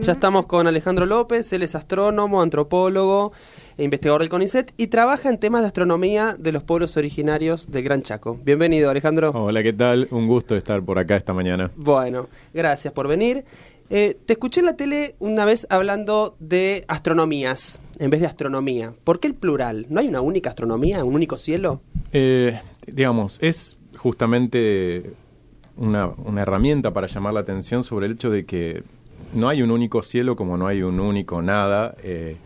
Ya estamos con Alejandro López, él es astrónomo, antropólogo e investigador del CONICET y trabaja en temas de astronomía de los pueblos originarios del Gran Chaco. Bienvenido, Alejandro. Hola, ¿qué tal? Un gusto estar por acá esta mañana. Bueno, gracias por venir. Eh, te escuché en la tele una vez hablando de astronomías en vez de astronomía. ¿Por qué el plural? ¿No hay una única astronomía, un único cielo? Eh, digamos, es justamente una herramienta para llamar la atención sobre el hecho de que no hay un único cielo como no hay un único nada, eh,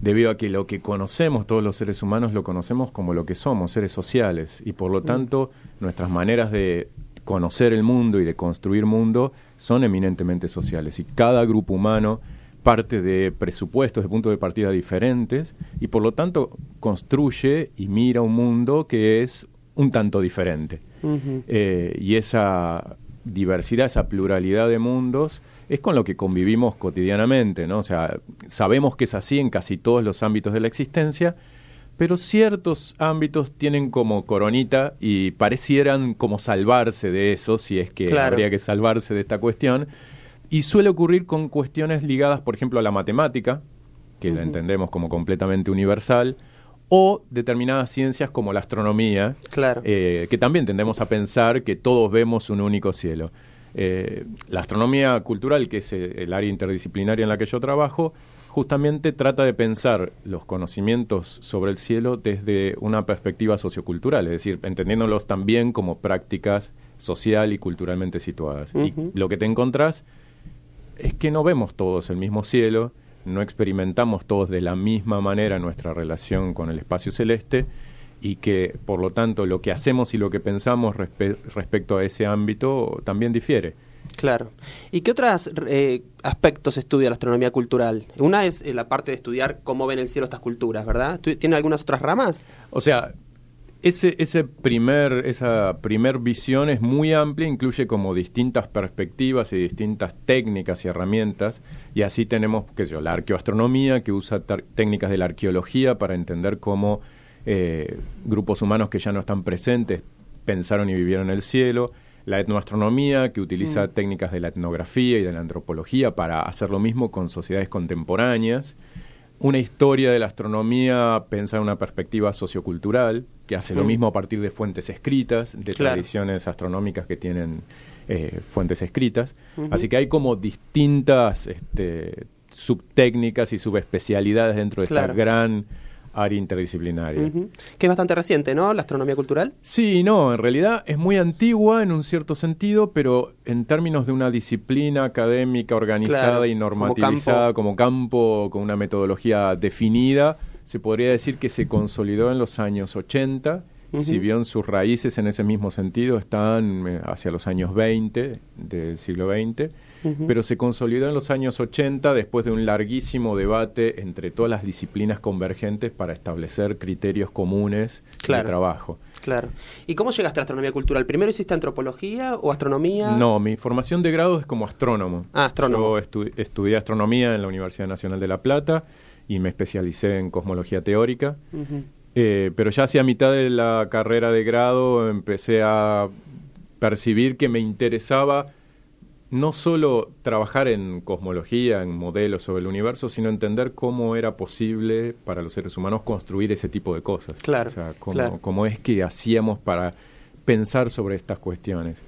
debido a que lo que conocemos todos los seres humanos lo conocemos como lo que somos, seres sociales, y por lo mm. tanto nuestras maneras de conocer el mundo y de construir mundo son eminentemente sociales, y cada grupo humano parte de presupuestos, de puntos de partida diferentes, y por lo tanto construye y mira un mundo que es un tanto diferente. Eh, y esa diversidad, esa pluralidad de mundos, es con lo que convivimos cotidianamente, ¿no? O sea, sabemos que es así en casi todos los ámbitos de la existencia, pero ciertos ámbitos tienen como coronita y parecieran como salvarse de eso, si es que habría que salvarse de esta cuestión. Y suele ocurrir con cuestiones ligadas, por ejemplo, a la matemática, que la entendemos como completamente universal, o determinadas ciencias como la astronomía, eh, que también tendemos a pensar que todos vemos un único cielo. Eh, la astronomía cultural, que es eh, el área interdisciplinaria en la que yo trabajo, justamente trata de pensar los conocimientos sobre el cielo desde una perspectiva sociocultural, es decir, entendiéndolos también como prácticas social y culturalmente situadas. Y lo que te encontrás es que no vemos todos el mismo cielo, no experimentamos todos de la misma manera nuestra relación con el espacio celeste y que por lo tanto lo que hacemos y lo que pensamos respecto a ese ámbito también difiere. Claro. ¿Y qué otros eh, aspectos estudia la astronomía cultural? Una es eh, la parte de estudiar cómo ven el cielo estas culturas, ¿verdad? ¿Tiene algunas otras ramas? O sea, ese, ese primer, esa primer visión es muy amplia, incluye como distintas perspectivas y distintas técnicas y herramientas, y así tenemos, qué sé yo, la arqueoastronomía que usa técnicas de la arqueología para entender cómo eh, grupos humanos que ya no están presentes pensaron y vivieron en el cielo, la etnoastronomía que utiliza mm. técnicas de la etnografía y de la antropología para hacer lo mismo con sociedades contemporáneas, una historia de la astronomía pensada en una perspectiva sociocultural que hace lo mm. mismo a partir de fuentes escritas, de tradiciones astronómicas que tienen eh, fuentes escritas. Así que hay como distintas este, subtécnicas y subespecialidades dentro de esta gran área interdisciplinaria. Que es bastante reciente, ¿no? La astronomía cultural. Sí, no, en realidad es muy antigua en un cierto sentido, pero en términos de una disciplina académica organizada y normativizada como campo. como campo, con una metodología definida, se podría decir que se consolidó en los años 80 si bien sus raíces en ese mismo sentido están eh, hacia los años 20 del siglo XX, pero se consolidó en los años 80 después de un larguísimo debate entre todas las disciplinas convergentes para establecer criterios comunes de trabajo. Claro. ¿Y cómo llegaste a la astronomía cultural? ¿Primero hiciste antropología o astronomía? No, mi formación de grado es como astrónomo. Ah, astrónomo. Yo estudié astronomía en la Universidad Nacional de La Plata y me especialicé en cosmología teórica. Eh, pero ya hacia mitad de la carrera de grado empecé a percibir que me interesaba no solo trabajar en cosmología, en modelos sobre el universo, sino entender cómo era posible para los seres humanos construir ese tipo de cosas. Claro. O sea, cómo es que hacíamos para pensar sobre estas cuestiones.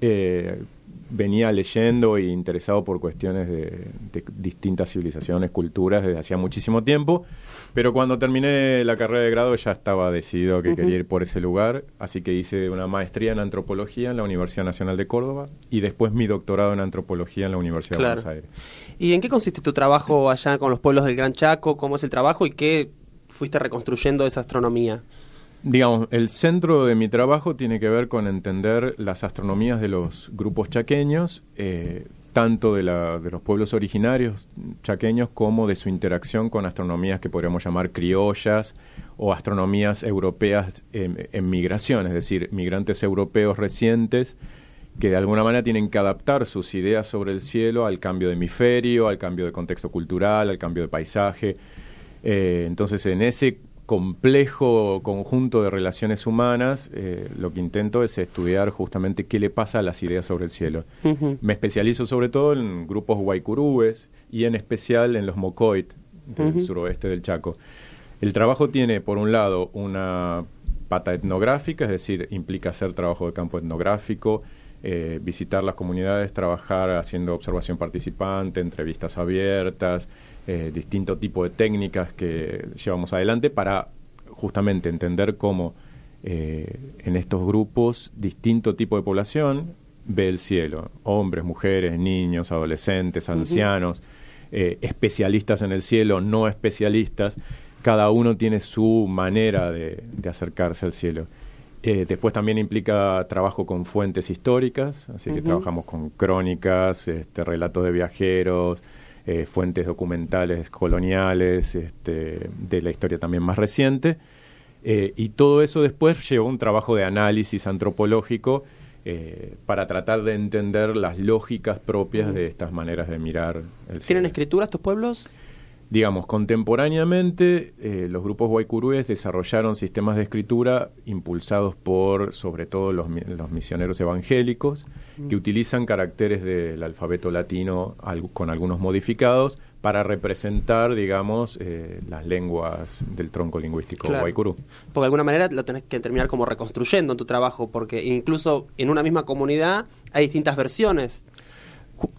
Eh, venía leyendo e interesado por cuestiones de, distintas civilizaciones, culturas desde hacía muchísimo tiempo, pero cuando terminé la carrera de grado ya estaba decidido que quería ir por ese lugar, así que hice una maestría en antropología en la Universidad Nacional de Córdoba y después mi doctorado en antropología en la Universidad de Buenos Aires. ¿Y en qué consiste tu trabajo allá con los pueblos del Gran Chaco? ¿Cómo es el trabajo y qué fuiste reconstruyendo esa astronomía? digamos, el centro de mi trabajo tiene que ver con entender las astronomías de los grupos chaqueños, eh, tanto de, la, de, los pueblos originarios chaqueños como de su interacción con astronomías que podríamos llamar criollas o astronomías europeas en, migración, es decir, migrantes europeos recientes que de alguna manera tienen que adaptar sus ideas sobre el cielo al cambio de hemisferio, al cambio de contexto cultural, al cambio de paisaje. Eh, entonces, en ese complejo conjunto de relaciones humanas, eh, lo que intento es estudiar justamente qué le pasa a las ideas sobre el cielo. Me especializo sobre todo en grupos guaycurúes y en especial en los mocoit del suroeste del Chaco. El trabajo tiene, por un lado, una pata etnográfica, es decir, implica hacer trabajo de campo etnográfico, eh, visitar las comunidades, trabajar haciendo observación participante, entrevistas abiertas, eh, distinto tipo de técnicas que llevamos adelante para justamente entender cómo eh, en estos grupos distinto tipo de población ve el cielo, hombres, mujeres, niños, adolescentes, ancianos, eh, especialistas en el cielo, no especialistas, cada uno tiene su manera de, acercarse al cielo. después también implica trabajo con fuentes históricas, así que trabajamos con crónicas, este, relatos de viajeros, eh, fuentes documentales coloniales, este, de la historia también más reciente. Eh, y todo eso después llevó un trabajo de análisis antropológico eh, para tratar de entender las lógicas propias de estas maneras de mirar el ¿Tienen escritura estos pueblos? digamos, contemporáneamente eh, los grupos guaycurúes desarrollaron sistemas de escritura impulsados por, sobre todo, los, misioneros evangélicos, mm. que utilizan caracteres del alfabeto latino con algunos modificados para representar, digamos, eh, las lenguas del tronco lingüístico claro. Porque de alguna manera lo tenés que terminar como reconstruyendo en tu trabajo, porque incluso en una misma comunidad hay distintas versiones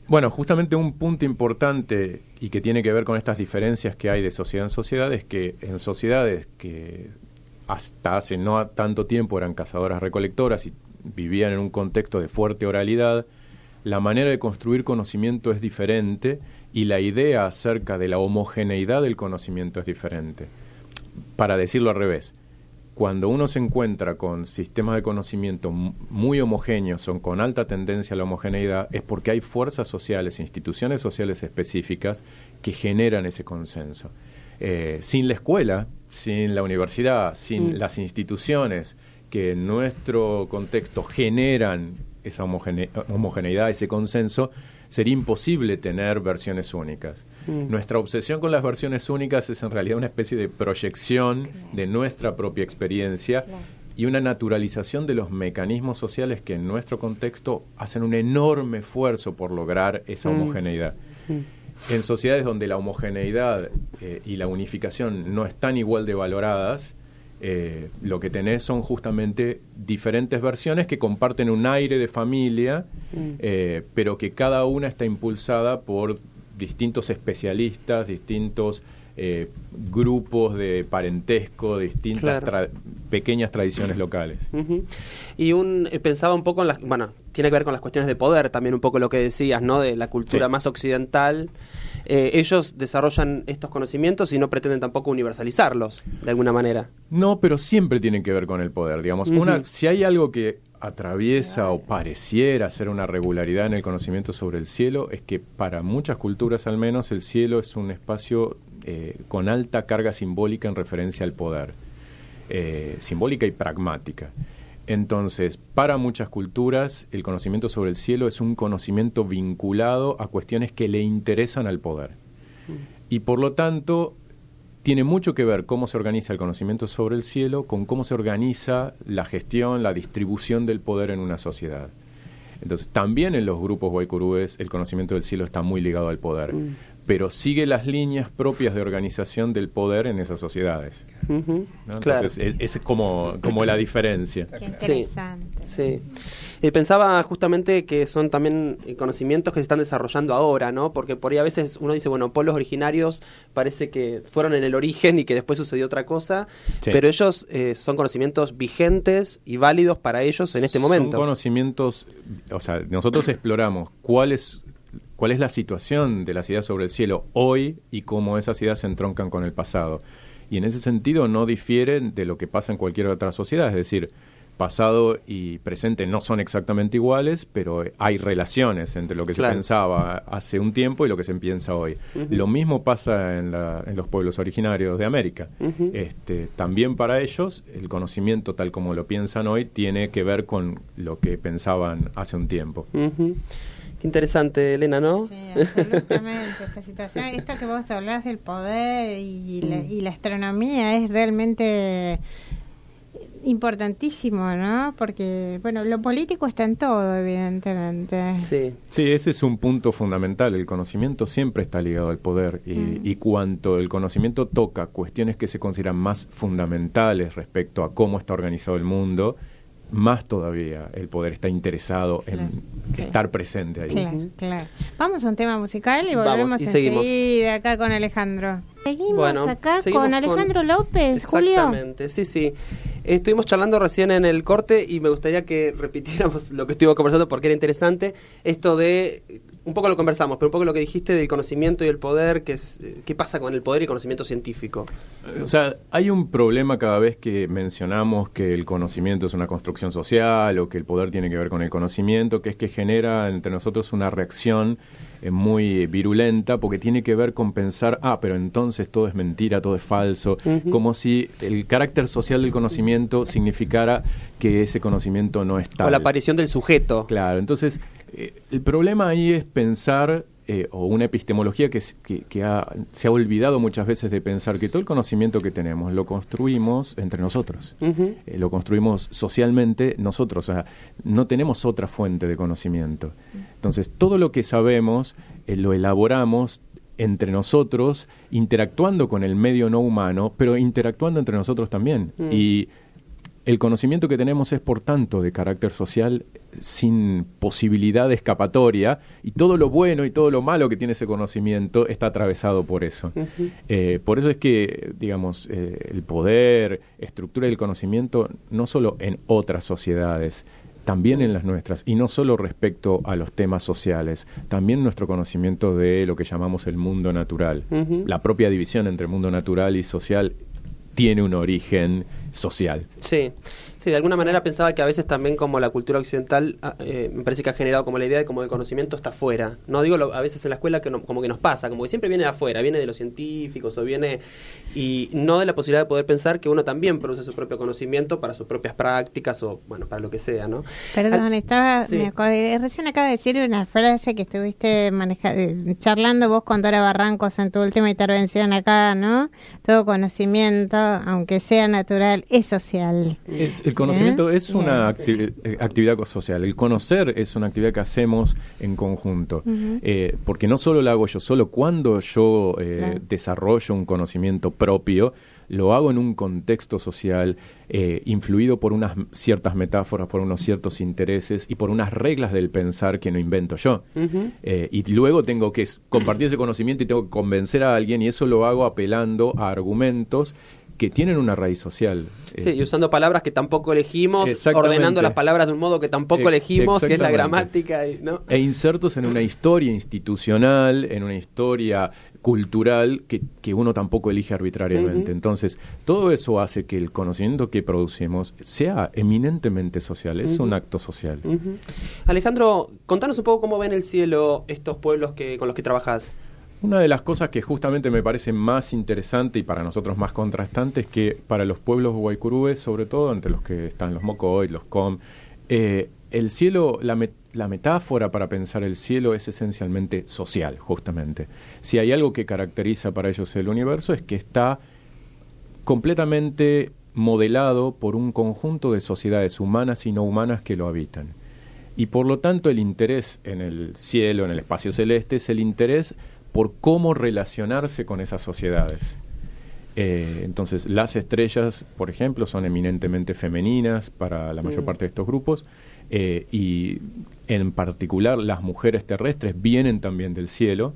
bueno, justamente un punto importante y que tiene que ver con estas diferencias que hay de sociedad en sociedad es que en sociedades que hasta hace no tanto tiempo eran cazadoras recolectoras y vivían en un contexto de fuerte oralidad, la manera de construir conocimiento es diferente y la idea acerca de la homogeneidad del conocimiento es diferente. Para decirlo al revés, cuando uno se encuentra con sistemas de conocimiento muy homogéneos o con alta tendencia a la homogeneidad, es porque hay fuerzas sociales, e instituciones sociales específicas que generan ese consenso. Eh, sin la escuela, sin la universidad, sin mm. las instituciones que en nuestro contexto generan esa homogeneidad, ese consenso, sería imposible tener versiones únicas. Mm. Nuestra obsesión con las versiones únicas es en realidad una especie de proyección de nuestra propia experiencia y una naturalización de los mecanismos sociales que en nuestro contexto hacen un enorme esfuerzo por lograr esa mm. homogeneidad. Mm. En sociedades donde la homogeneidad eh, y la unificación no están igual de valoradas, eh, lo que tenés son justamente diferentes versiones que comparten un aire de familia, mm. eh, pero que cada una está impulsada por distintos especialistas, distintos eh, grupos de parentesco, distintas tradiciones pequeñas tradiciones locales. Y un, eh, pensaba un poco en las, bueno, tiene que ver con las cuestiones de poder también, un poco lo que decías, ¿no? De la cultura más occidental. Eh, ellos desarrollan estos conocimientos y no pretenden tampoco universalizarlos, de alguna manera. No, pero siempre tienen que ver con el poder, digamos. una, si hay algo que atraviesa o pareciera ser una regularidad en el conocimiento sobre el cielo, es que para muchas culturas al menos el cielo es un espacio eh, con alta carga simbólica en referencia al poder. Eh, simbólica y pragmática. Entonces, para muchas culturas, el conocimiento sobre el cielo es un conocimiento vinculado a cuestiones que le interesan al poder. Y por lo tanto, tiene mucho que ver cómo se organiza el conocimiento sobre el cielo con cómo se organiza la gestión, la distribución del poder en una sociedad. Entonces, también en los grupos guaycurúes el conocimiento del cielo está muy ligado al poder, mm. pero sigue las líneas propias de organización del poder en esas sociedades claro. es, como, la diferencia. interesante. Eh, pensaba justamente que son también conocimientos que se están desarrollando ahora, Porque por ahí a veces uno dice, bueno, pueblos originarios parece que fueron en el origen y que después sucedió otra cosa, pero ellos eh, son conocimientos vigentes y válidos para ellos en este momento. Son conocimientos, o sea, nosotros exploramos cuál es, cuál es la situación de las ideas sobre el cielo hoy y cómo esas ideas se entroncan con el pasado y en ese sentido no difieren de lo que pasa en cualquier otra sociedad, es decir, pasado y presente no son exactamente iguales, pero hay relaciones entre lo que se pensaba hace un tiempo y lo que se piensa hoy. Lo mismo pasa en, los pueblos originarios de América. este, también para ellos el conocimiento tal como lo piensan hoy tiene que ver con lo que pensaban hace un tiempo interesante, Elena, ¿no? Sí, absolutamente. esta situación, que vos hablas del poder mm. y, la, astronomía es realmente importantísimo, ¿no? Porque, bueno, lo político está en todo, evidentemente. Sí, ese es un punto fundamental. El conocimiento siempre está ligado al poder y, mm. y, cuanto el conocimiento toca cuestiones que se consideran más fundamentales respecto a cómo está organizado el mundo, más todavía el poder está interesado en estar presente ahí. Claro, claro. Vamos a un tema musical y volvemos a seguir acá con Alejandro. Seguimos acá con Alejandro López, Julio. Exactamente, sí, sí. Estuvimos charlando recién en el corte y me gustaría que repitiéramos lo que estuvimos conversando porque era interesante. Esto de un poco lo conversamos, pero un poco lo que dijiste del conocimiento y el poder, que es, eh, ¿qué pasa con el poder y conocimiento científico? Eh, o sea, hay un problema cada vez que mencionamos que el conocimiento es una construcción social o que el poder tiene que ver con el conocimiento, que es que genera entre nosotros una reacción eh, muy virulenta porque tiene que ver con pensar, ah, pero entonces todo es mentira, todo es falso, como si el carácter social del conocimiento significara que ese conocimiento no está. O la aparición del sujeto. Claro, entonces eh, el problema ahí es pensar, eh, o una epistemología que, se ha olvidado muchas veces de pensar que todo el conocimiento que tenemos lo construimos entre nosotros, eh, lo construimos socialmente nosotros, o sea, no tenemos otra fuente de conocimiento. Entonces, todo lo que sabemos lo elaboramos entre nosotros, interactuando con el medio no humano, pero interactuando entre nosotros también. Mm. Y el conocimiento que tenemos es, por tanto, de carácter social sin posibilidad de escapatoria y todo lo bueno y todo lo malo que tiene ese conocimiento está atravesado por eso. Eh, por eso es que, digamos, eh, el poder, estructura el conocimiento, no solo en otras sociedades, también en las nuestras, y no solo respecto a los temas sociales, también nuestro conocimiento de lo que llamamos el mundo natural. La propia división entre mundo natural y social tiene un origen social. Sí, sí, de alguna manera pensaba que a veces también como la cultura occidental ah, eh, me parece que ha generado como la idea de como el conocimiento está afuera. No digo a veces en la escuela que como que nos pasa, como que siempre viene de afuera, viene de los científicos o viene y no de la posibilidad de poder pensar que uno también produce su propio conocimiento para sus propias prácticas o bueno, para lo que sea, ¿no? Perdón, ah, estaba recién acaba de decir una frase que estuviste eh, charlando vos con Dora Barrancos en tu última intervención acá, ¿no? Todo conocimiento, aunque sea natural es social. el conocimiento ¿Eh? es una eh, actividad social. El conocer es una actividad que hacemos en conjunto. Eh, porque no solo lo hago yo solo, cuando yo desarrollo un conocimiento propio, lo hago en un contexto social influido por unas ciertas metáforas, por unos ciertos intereses y por unas reglas del pensar que no invento yo. y luego tengo que compartir ese conocimiento y tengo que convencer a alguien y eso lo hago apelando a argumentos que tienen una raíz social. Sí, eh, y usando palabras que tampoco elegimos, ordenando las palabras de un modo que tampoco e- elegimos, que es la gramática. ¿no? E insertos en una historia institucional, en una historia cultural que, que uno tampoco elige arbitrariamente. Entonces, todo eso hace que el conocimiento que producimos sea eminentemente social, es un acto social. Alejandro, contanos un poco cómo ven el cielo estos pueblos que, con los que trabajas. Una de las cosas que justamente me parece más interesante y para nosotros más contrastante es que para los pueblos guaycurúes, sobre todo entre los que están los y los com, eh, el cielo, la, la metáfora para pensar el cielo es esencialmente social, justamente. Si hay algo que caracteriza para ellos el universo es que está completamente modelado por un conjunto de sociedades humanas y no humanas que lo habitan. Y por lo tanto el interés en el cielo, en el espacio celeste, es el interés por cómo relacionarse con esas sociedades. Eh, entonces, las estrellas, por ejemplo, son eminentemente femeninas para la mayor parte de estos grupos eh, y en particular las mujeres terrestres vienen también del cielo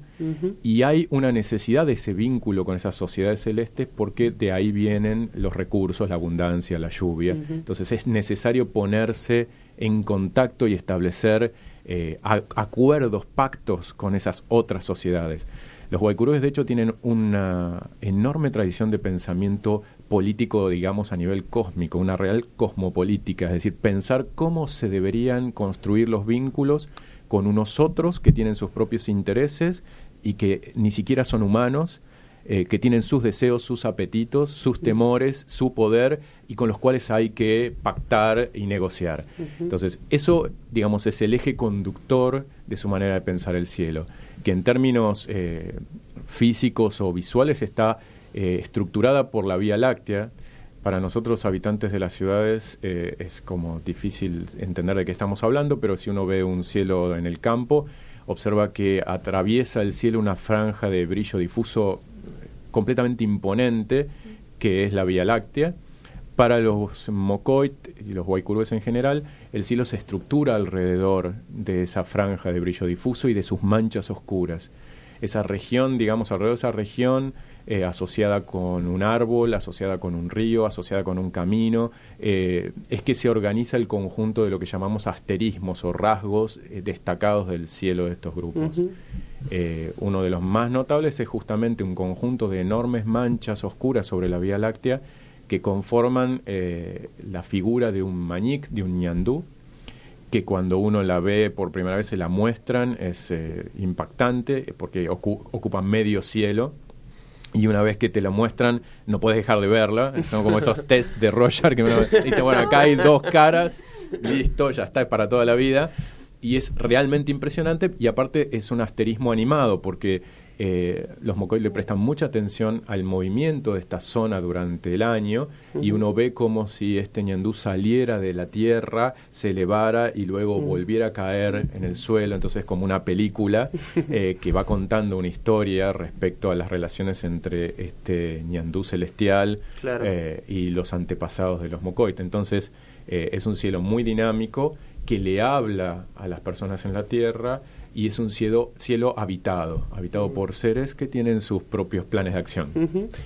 y hay una necesidad de ese vínculo con esas sociedades celestes porque de ahí vienen los recursos, la abundancia, la lluvia. Entonces es necesario ponerse en contacto y establecer eh, acuerdos, pactos con esas otras sociedades. Los guaycurúes, de hecho, tienen una enorme tradición de pensamiento político, digamos, a nivel cósmico, una real cosmopolítica, es decir, pensar cómo se deberían construir los vínculos con unos otros que tienen sus propios intereses y que ni siquiera son humanos, eh, que tienen sus deseos, sus apetitos, sus temores, su poder y con los cuales hay que pactar y negociar. Entonces, eso, digamos, es el eje conductor de su manera de pensar el cielo, que en términos eh, físicos o visuales está eh, estructurada por la Vía Láctea. Para nosotros, habitantes de las ciudades, es como difícil entender de qué estamos hablando, pero si uno ve un cielo en el campo, observa que atraviesa el cielo una franja de brillo difuso completamente imponente que es la Vía Láctea. Para los Mocoit y los Guaycurúes en general, el cielo se estructura alrededor de esa franja de brillo difuso y de sus manchas oscuras. Esa región, digamos, alrededor de esa región, eh, asociada con un árbol, asociada con un río, asociada con un camino, eh, es que se organiza el conjunto de lo que llamamos asterismos o rasgos eh, destacados del cielo de estos grupos. Eh, uno de los más notables es justamente un conjunto de enormes manchas oscuras sobre la Vía Láctea que conforman eh, la figura de un mañic, de un ñandú, que cuando uno la ve por primera vez se la muestran, es eh, impactante porque ocupa medio cielo. Y una vez que te la muestran, no puedes dejar de verla. Son como esos test de Roger que me bueno, acá hay dos caras, listo, ya está, es para toda la vida y es realmente impresionante y aparte es un asterismo animado porque eh, los Mokoit le prestan mucha atención al movimiento de esta zona durante el año y uno ve como si este ñandú saliera de la tierra, se elevara y luego volviera a caer en el suelo. Entonces es como una película eh, que va contando una historia respecto a las relaciones entre este ñandú celestial eh, y los antepasados de los mocoit. Entonces es un cielo muy dinámico que le habla a las personas en la Tierra y es un cielo, habitado, habitado mm. por seres que tienen sus propios planes de acción.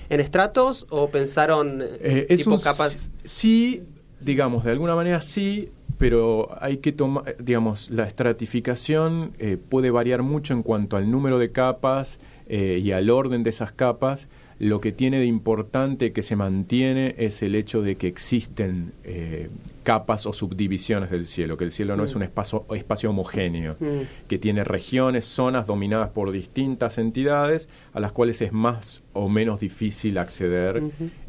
¿En estratos o pensaron eh, eh, tipo capas? Sí, digamos, de alguna manera sí, pero hay que tomar, digamos, la estratificación eh, puede variar mucho en cuanto al número de capas y al orden de esas capas. Lo que tiene de importante que se mantiene es el hecho de que existen capas o subdivisiones del cielo, que el cielo no es mm. un espacio, espacio homogéneo, mm. que tiene regiones, zonas dominadas por distintas entidades a las cuales es más o menos difícil acceder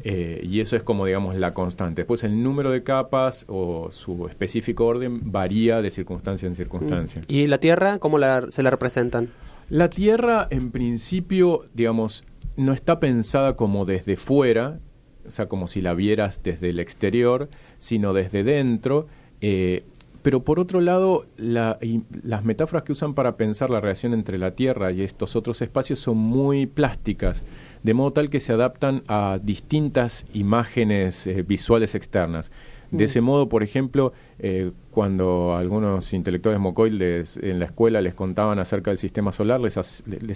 eh, y eso es como digamos la constante. Después el número de capas o su específico orden varía de circunstancia en circunstancia. Mm. ¿Y la Tierra cómo se la representan? La Tierra en principio, digamos, no está pensada como desde fuera, o sea, como si la vieras desde el exterior, sino desde dentro. Eh, pero por otro lado, las metáforas que usan para pensar la relación entre la Tierra y estos otros espacios son muy plásticas, de modo tal que se adaptan a distintas imágenes eh, visuales externas. De ese modo, por ejemplo, eh, cuando algunos intelectuales mocoides en la escuela les contaban acerca del sistema solar, les,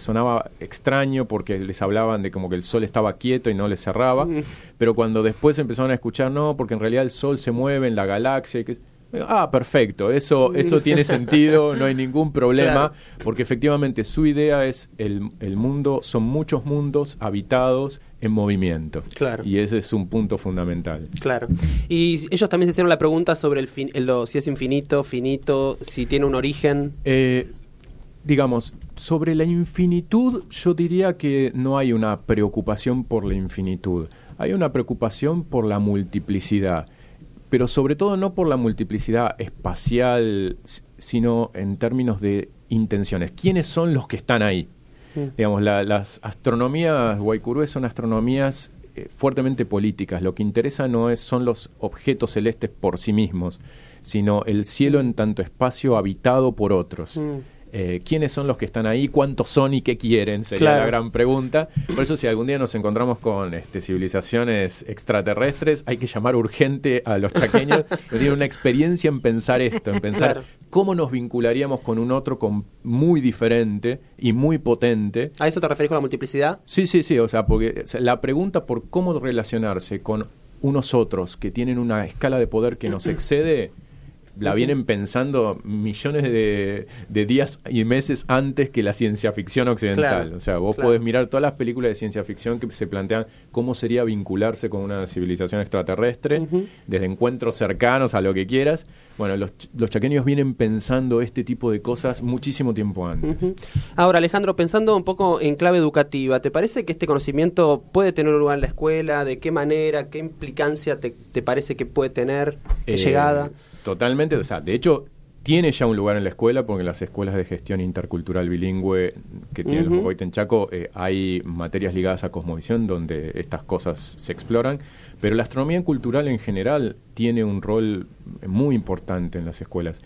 sonaba extraño porque les hablaban de como que el sol estaba quieto y no les cerraba, mm. pero cuando después empezaron a escuchar, no, porque en realidad el sol se mueve en la galaxia, y que, Ah, perfecto, eso, tiene sentido, no hay ningún problema, porque efectivamente su idea es el, mundo, son muchos mundos habitados en movimiento. Claro. Y ese es un punto fundamental. Claro. Y ellos también se hicieron la pregunta sobre el, fin, si es infinito, finito, si tiene un origen. Eh, digamos, sobre la infinitud yo diría que no hay una preocupación por la infinitud, hay una preocupación por la multiplicidad pero sobre todo no por la multiplicidad espacial, sino en términos de intenciones. ¿Quiénes son los que están ahí? Mm. Digamos, las astronomías Guaycurúe son astronomías eh, fuertemente políticas. Lo que interesa no es, son los objetos celestes por sí mismos, sino el cielo en tanto espacio habitado por otros. Mm. Eh, quiénes son los que están ahí, cuántos son y qué quieren, sería la gran pregunta. Por eso si algún día nos encontramos con este, civilizaciones extraterrestres, hay que llamar urgente a los chaqueños, que tienen una experiencia en pensar esto, en pensar cómo nos vincularíamos con un otro con muy diferente y muy potente. ¿A eso te referís con la multiplicidad? Sí, sí, sí, o sea, porque la pregunta por cómo relacionarse con unos otros que tienen una escala de poder que nos excede la vienen pensando millones de, días y meses antes que la ciencia ficción occidental. o sea, vos podés mirar todas las películas de ciencia ficción que se plantean cómo sería vincularse con una civilización extraterrestre, desde encuentros cercanos a lo que quieras. Bueno, los, los, chaqueños vienen pensando este tipo de cosas muchísimo tiempo antes. Ahora, Alejandro, pensando un poco en clave educativa, ¿te parece que este conocimiento puede tener lugar en la escuela? ¿De qué manera? ¿Qué implicancia te, parece que puede tener? ¿Qué eh, llegada? Totalmente, o sea, de hecho tiene ya un lugar en la escuela porque las escuelas de gestión intercultural bilingüe que tiene el en Chaco eh, hay materias ligadas a cosmovisión donde estas cosas se exploran, pero la astronomía cultural en general tiene un rol muy importante en las escuelas.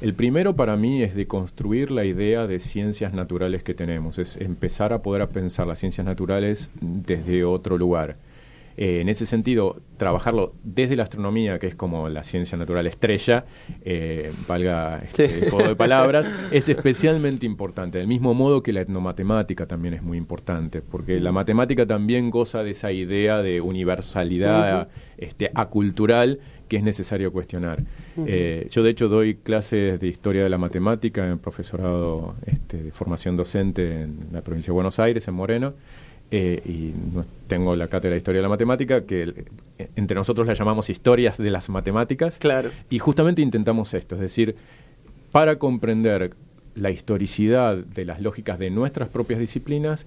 El primero para mí es de construir la idea de ciencias naturales que tenemos, es empezar a poder pensar las ciencias naturales desde otro lugar. Eh, en ese sentido, trabajarlo desde la astronomía, que es como la ciencia natural estrella, eh, valga este de palabras, es especialmente importante. Del mismo modo que la etnomatemática también es muy importante, porque la matemática también goza de esa idea de universalidad este, acultural que es necesario cuestionar. Eh, yo de hecho doy clases de historia de la matemática en el profesorado este, de formación docente en la provincia de Buenos Aires, en Moreno, eh, y tengo la cátedra de Historia de la Matemática, que eh, entre nosotros la llamamos Historias de las Matemáticas. Y justamente intentamos esto, es decir, para comprender la historicidad de las lógicas de nuestras propias disciplinas,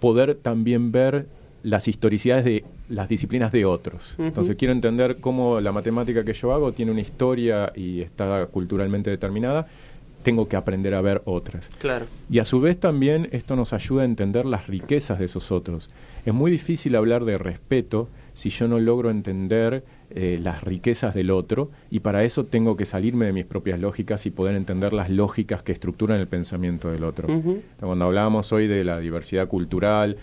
poder también ver las historicidades de las disciplinas de otros. Entonces quiero entender cómo la matemática que yo hago tiene una historia y está culturalmente determinada, tengo que aprender a ver otras. Claro. Y a su vez también esto nos ayuda a entender las riquezas de esos otros. Es muy difícil hablar de respeto si yo no logro entender eh, las riquezas del otro y para eso tengo que salirme de mis propias lógicas y poder entender las lógicas que estructuran el pensamiento del otro. Cuando hablábamos hoy de la diversidad cultural,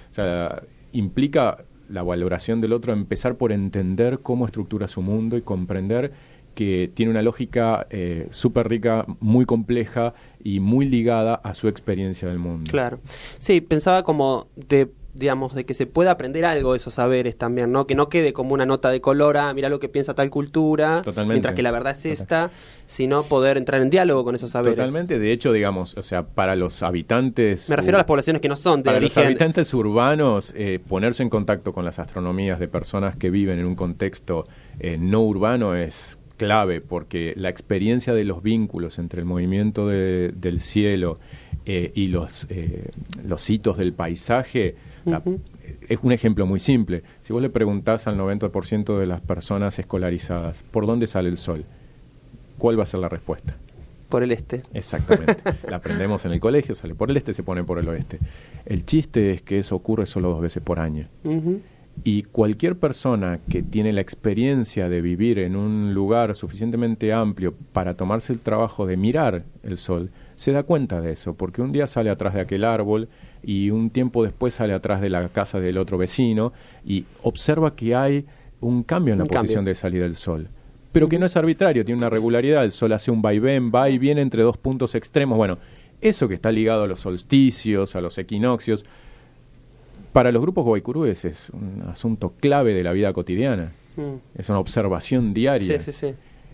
implica la valoración del otro empezar por entender cómo estructura su mundo y comprender que tiene una lógica eh, súper rica, muy compleja y muy ligada a su experiencia del mundo. Claro. Sí, pensaba como de digamos, de que se pueda aprender algo de esos saberes también, ¿no? Que no quede como una nota de color, ah, mira lo que piensa tal cultura, mientras que la verdad es esta, sino poder entrar en diálogo con esos saberes. Totalmente, de hecho, digamos, o sea, para los habitantes... Me refiero a las poblaciones que no son de para los habitantes urbanos, eh, ponerse en contacto con las astronomías de personas que viven en un contexto eh, no urbano es clave porque la experiencia de los vínculos entre el movimiento del cielo eh, y los, eh, los hitos del paisaje es un ejemplo muy simple. Si vos le preguntás al 90% de las personas escolarizadas, ¿por dónde sale el sol? ¿Cuál va a ser la respuesta? Por el este. Exactamente. la aprendemos en el colegio, sale por el este, se pone por el oeste. El chiste es que eso ocurre solo dos veces por año. Y cualquier persona que tiene la experiencia de vivir en un lugar suficientemente amplio para tomarse el trabajo de mirar el sol, se da cuenta de eso, porque un día sale atrás de aquel árbol y un tiempo después sale atrás de la casa del otro vecino y observa que hay un cambio en la posición de salida del sol. Pero que no es arbitrario, tiene una regularidad, el sol hace un vaivén, va y viene entre dos puntos extremos. Bueno, eso que está ligado a los solsticios, a los equinoccios, para los grupos guaycurúes es un asunto clave de la vida cotidiana. Mm. Es una observación diaria.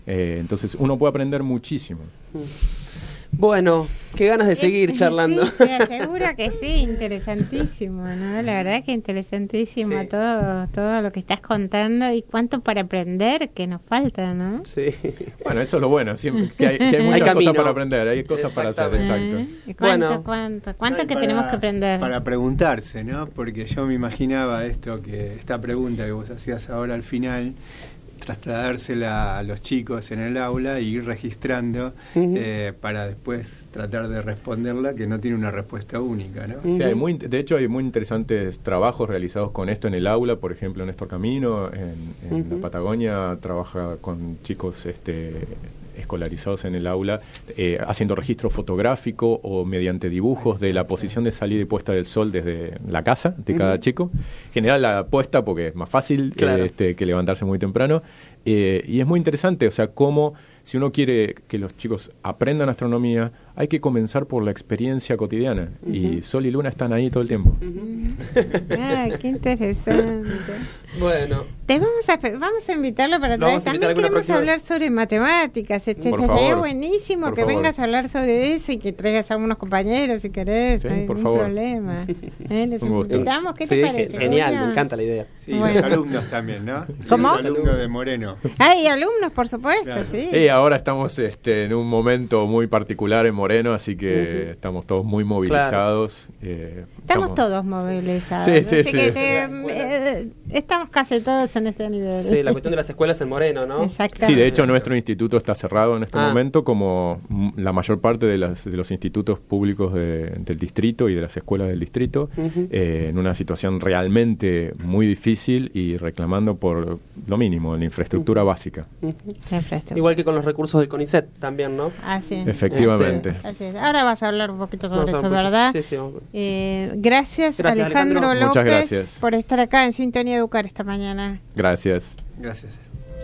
Eh, entonces uno puede aprender muchísimo. Mm. Bueno, qué ganas de seguir charlando. Sí, te aseguro que sí, interesantísimo, ¿no? La verdad que interesantísimo todo, todo lo que estás contando y cuánto para aprender que nos falta, ¿no? Sí. Bueno, eso es lo bueno, siempre, que hay, muchas cosas para aprender, hay cosas para hacer, exacto. cuánto, cuánto, cuánto que tenemos que aprender? Para preguntarse, ¿no? Porque yo me imaginaba esto, que esta pregunta que vos hacías ahora al final, trasladársela a los chicos en el aula y ir registrando eh, para después tratar de responderla, que no tiene una respuesta única. ¿no? de hecho, hay muy interesantes trabajos realizados con esto en el aula, por ejemplo, Néstor Camino, en, la Patagonia, trabaja con chicos este, escolarizados en el aula, eh, haciendo registro fotográfico o mediante dibujos de la posición de salida y puesta del sol desde la casa de cada chico. general la puesta porque es más fácil este, que levantarse muy temprano. Eh, y es muy interesante, o sea, cómo si uno quiere que los chicos aprendan astronomía, hay que comenzar por la experiencia cotidiana. Y Sol y Luna están ahí todo el tiempo. ah, qué interesante. bueno. Te vamos a, vamos a invitarlo para traer. También queremos hablar sobre matemáticas. Este, por estaría buenísimo que vengas a hablar sobre eso y que traigas a unos compañeros si querés. Sí, no hay por favor. problema. ¿Eh? Les invitamos. ¿Qué te parece? Genial, me encanta la idea. Sí, los alumnos también, ¿no? alumnos de Moreno. y alumnos, por supuesto, sí. Eh, ahora estamos este, en un momento muy particular en Moreno, así que estamos todos muy movilizados. Eh, estamos, todos movilizados. Sí, sí, sí. Eh, eh, estamos casi todos en este nivel. Sí, la cuestión de las escuelas en Moreno, ¿no? Exactamente. Sí, de hecho nuestro instituto está cerrado en este ah. momento, como la mayor parte de, los institutos públicos del distrito y de las escuelas del distrito, eh, en una situación realmente muy difícil y reclamando por lo mínimo, la infraestructura básica. Igual que con los recursos del CONICET también, ¿no? Así Efectivamente. Ahora vas a hablar un poquito sobre eso, ¿verdad? Sí, sí. Eh, gracias, Alejandro, López por estar acá en Sintonía educar esta mañana. Gracias. Gracias.